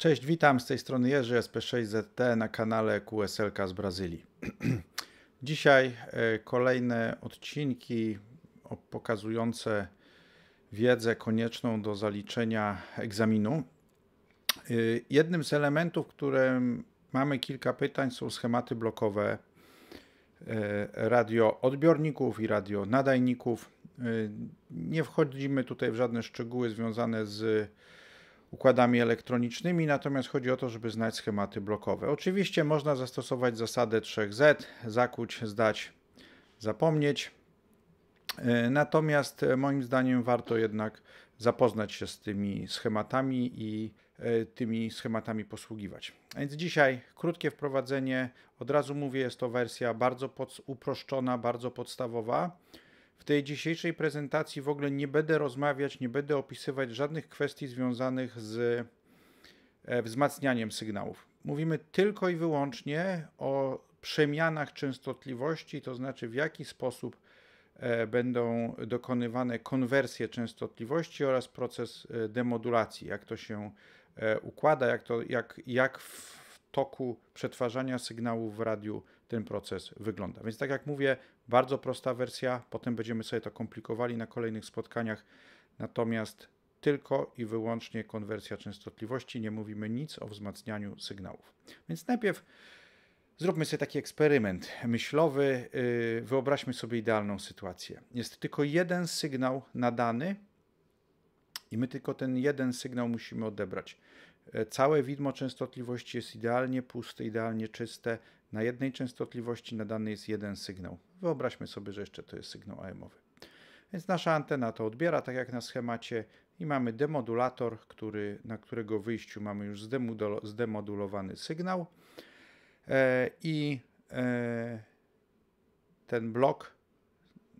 Cześć, witam z tej strony Jerzy SP6ZT na kanale QSLK z Brazylii. Dzisiaj e, kolejne odcinki pokazujące wiedzę konieczną do zaliczenia egzaminu. E, jednym z elementów, którym mamy kilka pytań, są schematy blokowe e, radioodbiorników i radionadajników. Nie wchodzimy tutaj w żadne szczegóły związane z układami elektronicznymi, natomiast chodzi o to, żeby znać schematy blokowe. Oczywiście można zastosować zasadę 3Z, zakuć, zdać, zapomnieć. E, natomiast e, moim zdaniem warto jednak zapoznać się z tymi schematami i e, tymi schematami posługiwać. A więc dzisiaj krótkie wprowadzenie. Od razu mówię, jest to wersja bardzo uproszczona, bardzo podstawowa. W tej dzisiejszej prezentacji w ogóle nie będę rozmawiać, nie będę opisywać żadnych kwestii związanych z e, wzmacnianiem sygnałów. Mówimy tylko i wyłącznie o przemianach częstotliwości, to znaczy w jaki sposób e, będą dokonywane konwersje częstotliwości oraz proces e, demodulacji, jak to się układa, jak, to, jak, jak w toku przetwarzania sygnałów w radiu ten proces wygląda. Więc tak jak mówię, bardzo prosta wersja, potem będziemy sobie to komplikowali na kolejnych spotkaniach, natomiast tylko i wyłącznie konwersja częstotliwości, nie mówimy nic o wzmacnianiu sygnałów. Więc najpierw Zróbmy sobie taki eksperyment myślowy. Yy, wyobraźmy sobie idealną sytuację. Jest tylko jeden sygnał nadany i my tylko ten jeden sygnał musimy odebrać. E, całe widmo częstotliwości jest idealnie puste, idealnie czyste. Na jednej częstotliwości nadany jest jeden sygnał. Wyobraźmy sobie, że jeszcze to jest sygnał AM-owy. Więc nasza antena to odbiera, tak jak na schemacie, i mamy demodulator, który, na którego wyjściu mamy już zdemodulowany sygnał. E, I e, ten blok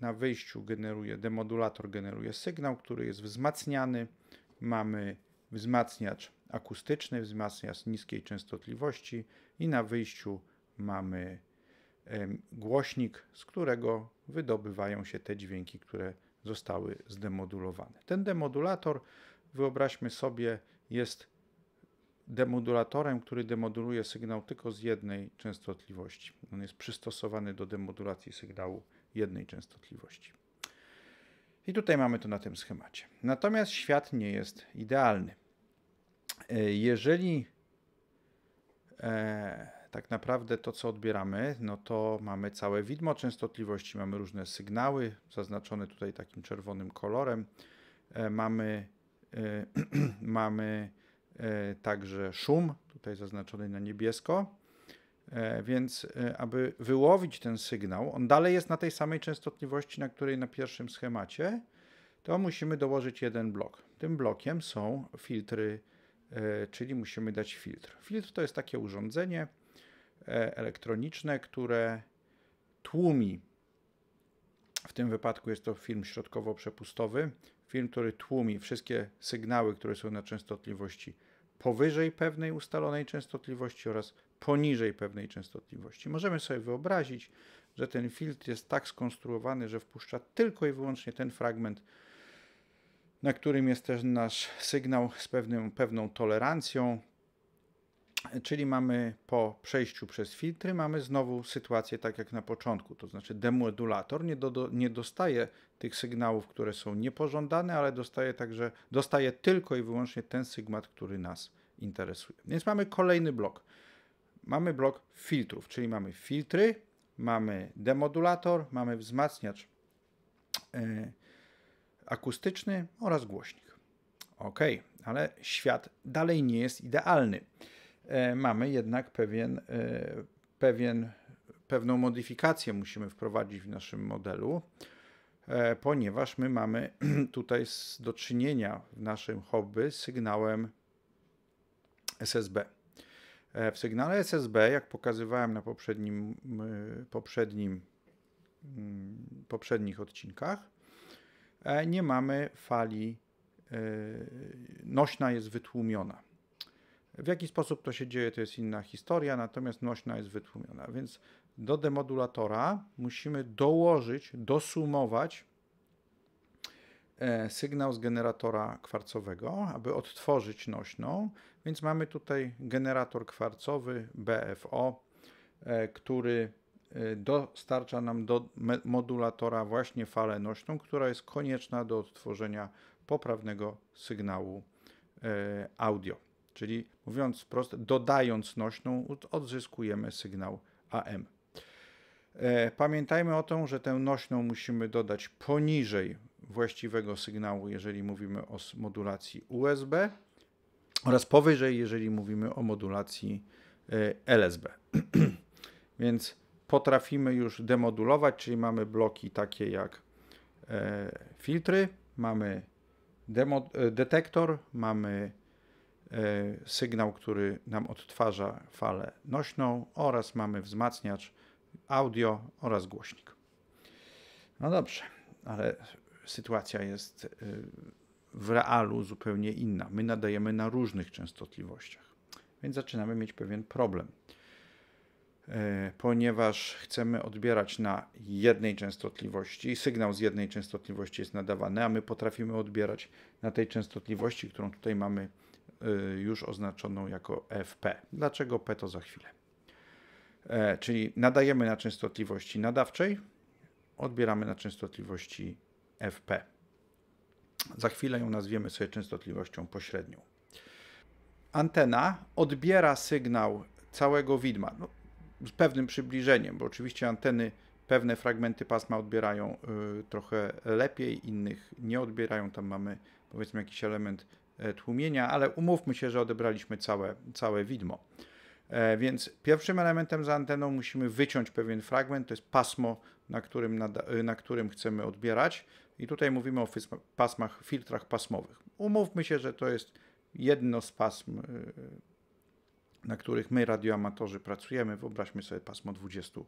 na wyjściu generuje, demodulator generuje sygnał, który jest wzmacniany. Mamy wzmacniacz akustyczny, wzmacniacz niskiej częstotliwości i na wyjściu mamy głośnik, z którego wydobywają się te dźwięki, które zostały zdemodulowane. Ten demodulator, wyobraźmy sobie, jest demodulatorem, który demoduluje sygnał tylko z jednej częstotliwości. On jest przystosowany do demodulacji sygnału jednej częstotliwości. I tutaj mamy to na tym schemacie. Natomiast świat nie jest idealny. E, jeżeli e, tak naprawdę to, co odbieramy, no to mamy całe widmo częstotliwości, mamy różne sygnały zaznaczone tutaj takim czerwonym kolorem, e, mamy, mamy także szum, tutaj zaznaczony na niebiesko, więc aby wyłowić ten sygnał, on dalej jest na tej samej częstotliwości, na której na pierwszym schemacie, to musimy dołożyć jeden blok. Tym blokiem są filtry E, czyli musimy dać filtr. Filtr to jest takie urządzenie e, elektroniczne, które tłumi, w tym wypadku jest to film środkowo-przepustowy, film, który tłumi wszystkie sygnały, które są na częstotliwości powyżej pewnej ustalonej częstotliwości oraz poniżej pewnej częstotliwości. Możemy sobie wyobrazić, że ten filtr jest tak skonstruowany, że wpuszcza tylko i wyłącznie ten fragment na którym jest też nasz sygnał z pewnym, pewną tolerancją, czyli mamy po przejściu przez filtry, mamy znowu sytuację tak jak na początku, to znaczy demodulator nie, do, nie dostaje tych sygnałów, które są niepożądane, ale dostaje także, dostaje tylko i wyłącznie ten sygnał, który nas interesuje. Więc mamy kolejny blok. Mamy blok filtrów, czyli mamy filtry, mamy demodulator, mamy wzmacniacz yy, akustyczny oraz głośnik. Ok, ale świat dalej nie jest idealny. E, mamy jednak pewien, e, pewien, pewną modyfikację musimy wprowadzić w naszym modelu, e, ponieważ my mamy tutaj z, do czynienia w naszym hobby z sygnałem SSB. E, w sygnale SSB, jak pokazywałem na poprzednim, poprzednim, poprzednich odcinkach, E, nie mamy fali, e, nośna jest wytłumiona. W jaki sposób to się dzieje, to jest inna historia, natomiast nośna jest wytłumiona. Więc do demodulatora musimy dołożyć, dosumować e, sygnał z generatora kwarcowego, aby odtworzyć nośną. Więc mamy tutaj generator kwarcowy BFO, który Y, dostarcza nam do modulatora właśnie falę nośną, która jest konieczna do odtworzenia poprawnego sygnału y, audio. Czyli mówiąc prosto, dodając nośną odzyskujemy sygnał AM. Y, pamiętajmy o tym, że tę nośną musimy dodać poniżej właściwego sygnału, jeżeli mówimy o modulacji USB oraz powyżej, jeżeli mówimy o modulacji LSB. Więc potrafimy już demodulować, czyli mamy bloki takie jak e, filtry, mamy demo, e, detektor, mamy e, sygnał, który nam odtwarza falę nośną oraz mamy wzmacniacz audio oraz głośnik. No dobrze, ale sytuacja jest w realu zupełnie inna. My nadajemy na różnych częstotliwościach, więc zaczynamy mieć pewien problem. E, ponieważ chcemy odbierać na jednej częstotliwości, sygnał z jednej częstotliwości jest nadawany, a my potrafimy odbierać na tej częstotliwości, którą tutaj mamy e, już oznaczoną jako FP. Dlaczego P to za chwilę? E, czyli nadajemy na częstotliwości nadawczej, odbieramy na częstotliwości FP. Za chwilę ją nazwiemy sobie częstotliwością pośrednią. Antena odbiera sygnał całego widma. No, z pewnym przybliżeniem, bo oczywiście anteny pewne fragmenty pasma odbierają y, trochę lepiej, innych nie odbierają. Tam mamy powiedzmy jakiś element e, tłumienia, ale umówmy się, że odebraliśmy całe, całe widmo. E, więc pierwszym elementem za anteną musimy wyciąć pewien fragment, to jest pasmo, na którym, y, na którym chcemy odbierać. I tutaj mówimy o pasmach, filtrach pasmowych. Umówmy się, że to jest jedno z pasm y, na których my, radioamatorzy, pracujemy. Wyobraźmy sobie pasmo 20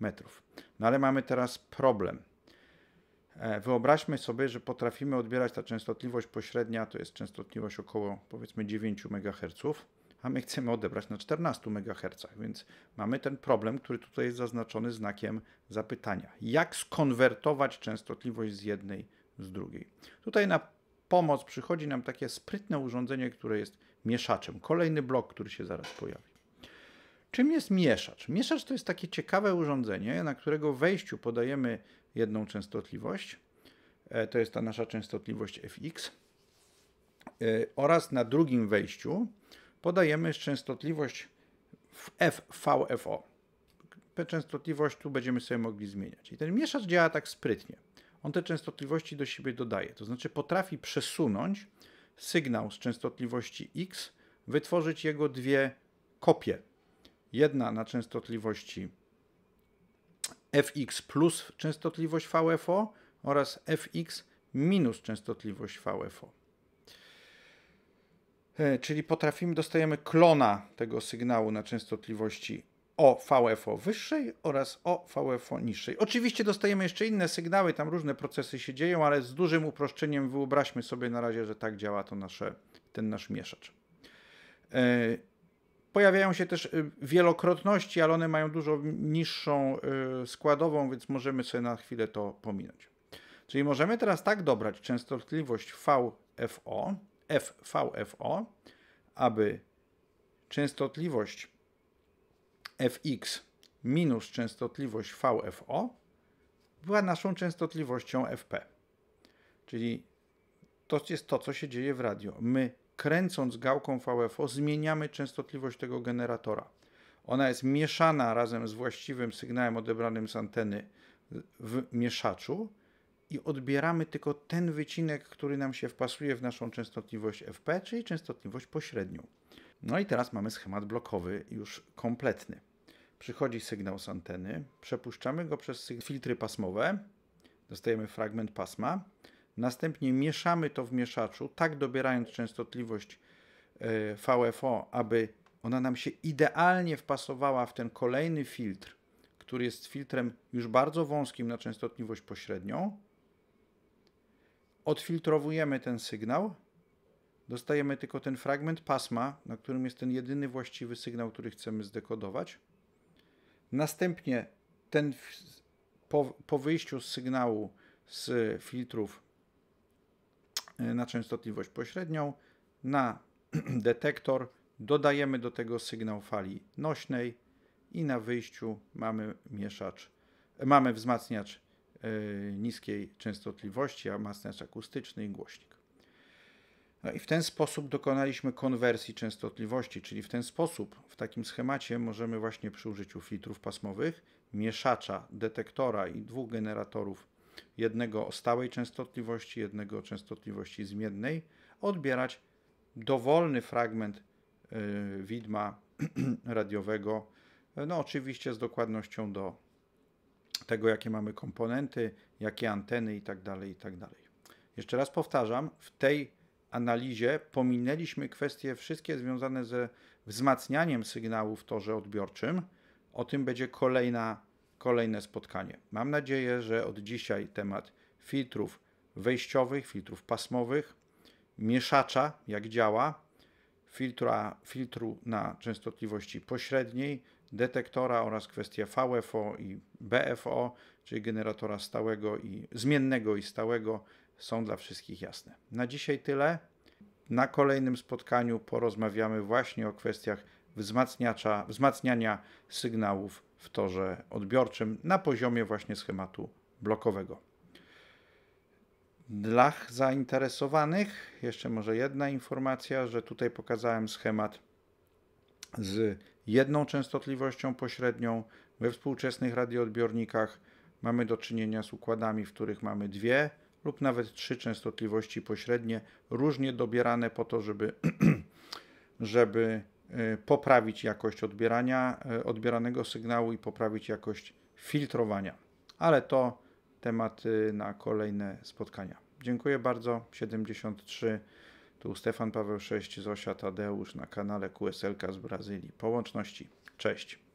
metrów. No ale mamy teraz problem. E, wyobraźmy sobie, że potrafimy odbierać ta częstotliwość pośrednia, to jest częstotliwość około powiedzmy 9 MHz, a my chcemy odebrać na 14 MHz, więc mamy ten problem, który tutaj jest zaznaczony znakiem zapytania. Jak skonwertować częstotliwość z jednej z drugiej? Tutaj na pomoc przychodzi nam takie sprytne urządzenie, które jest mieszaczem. Kolejny blok, który się zaraz pojawi. Czym jest mieszacz? Mieszacz to jest takie ciekawe urządzenie, na którego wejściu podajemy jedną częstotliwość. E, to jest ta nasza częstotliwość Fx. E, oraz na drugim wejściu podajemy częstotliwość FVFO. Częstotliwość tu będziemy sobie mogli zmieniać. I ten mieszacz działa tak sprytnie on te częstotliwości do siebie dodaje. To znaczy potrafi przesunąć sygnał z częstotliwości X, wytworzyć jego dwie kopie. Jedna na częstotliwości fx plus częstotliwość VFO oraz fx minus częstotliwość VFO. E, czyli potrafimy, dostajemy klona tego sygnału na częstotliwości o VFO wyższej oraz o VFO niższej. Oczywiście dostajemy jeszcze inne sygnały, tam różne procesy się dzieją, ale z dużym uproszczeniem wyobraźmy sobie na razie, że tak działa to nasze, ten nasz mieszacz. E, pojawiają się też y, wielokrotności, ale one mają dużo niższą y, składową, więc możemy sobie na chwilę to pominąć. Czyli możemy teraz tak dobrać częstotliwość VFO, FVFO, aby częstotliwość Fx minus częstotliwość VFO była naszą częstotliwością Fp. Czyli to jest to, co się dzieje w radio. My kręcąc gałką VFO zmieniamy częstotliwość tego generatora. Ona jest mieszana razem z właściwym sygnałem odebranym z anteny w mieszaczu i odbieramy tylko ten wycinek, który nam się wpasuje w naszą częstotliwość FP, czyli częstotliwość pośrednią. No i teraz mamy schemat blokowy już kompletny przychodzi sygnał z anteny, przepuszczamy go przez filtry pasmowe, dostajemy fragment pasma, następnie mieszamy to w mieszaczu, tak dobierając częstotliwość e, VFO, aby ona nam się idealnie wpasowała w ten kolejny filtr, który jest filtrem już bardzo wąskim na częstotliwość pośrednią. Odfiltrowujemy ten sygnał, dostajemy tylko ten fragment pasma, na którym jest ten jedyny właściwy sygnał, który chcemy zdekodować. Następnie ten po, po wyjściu z sygnału z filtrów y, na częstotliwość pośrednią na detektor dodajemy do tego sygnał fali nośnej i na wyjściu mamy mieszacz, e, mamy wzmacniacz y, niskiej częstotliwości, a wzmacniacz akustyczny i głośnik. No i w ten sposób dokonaliśmy konwersji częstotliwości, czyli w ten sposób, w takim schemacie możemy właśnie przy użyciu filtrów pasmowych, mieszacza, detektora i dwóch generatorów, jednego o stałej częstotliwości, jednego o częstotliwości zmiennej, odbierać dowolny fragment y, widma radiowego, no oczywiście z dokładnością do tego, jakie mamy komponenty, jakie anteny itd., tak itd. Tak Jeszcze raz powtarzam, w tej analizie pominęliśmy kwestie wszystkie związane ze wzmacnianiem sygnału w torze odbiorczym. O tym będzie kolejna, kolejne spotkanie. Mam nadzieję, że od dzisiaj temat filtrów wejściowych, filtrów pasmowych, mieszacza, jak działa, filtra, filtru na częstotliwości pośredniej, detektora oraz kwestie VFO i BFO, czyli generatora stałego i zmiennego i stałego są dla wszystkich jasne. Na dzisiaj tyle. Na kolejnym spotkaniu porozmawiamy właśnie o kwestiach wzmacniacza, wzmacniania sygnałów w torze odbiorczym na poziomie właśnie schematu blokowego. Dla zainteresowanych, jeszcze może jedna informacja, że tutaj pokazałem schemat z jedną częstotliwością pośrednią. We współczesnych radioodbiornikach mamy do czynienia z układami, w których mamy dwie lub nawet trzy częstotliwości pośrednie, różnie dobierane po to, żeby, żeby y, poprawić jakość odbierania y, odbieranego sygnału i poprawić jakość filtrowania. Ale to temat y, na kolejne spotkania. Dziękuję bardzo. 73 tu Stefan Paweł 6, Zosia Tadeusz na kanale QSLK z Brazylii. Połączności. Cześć.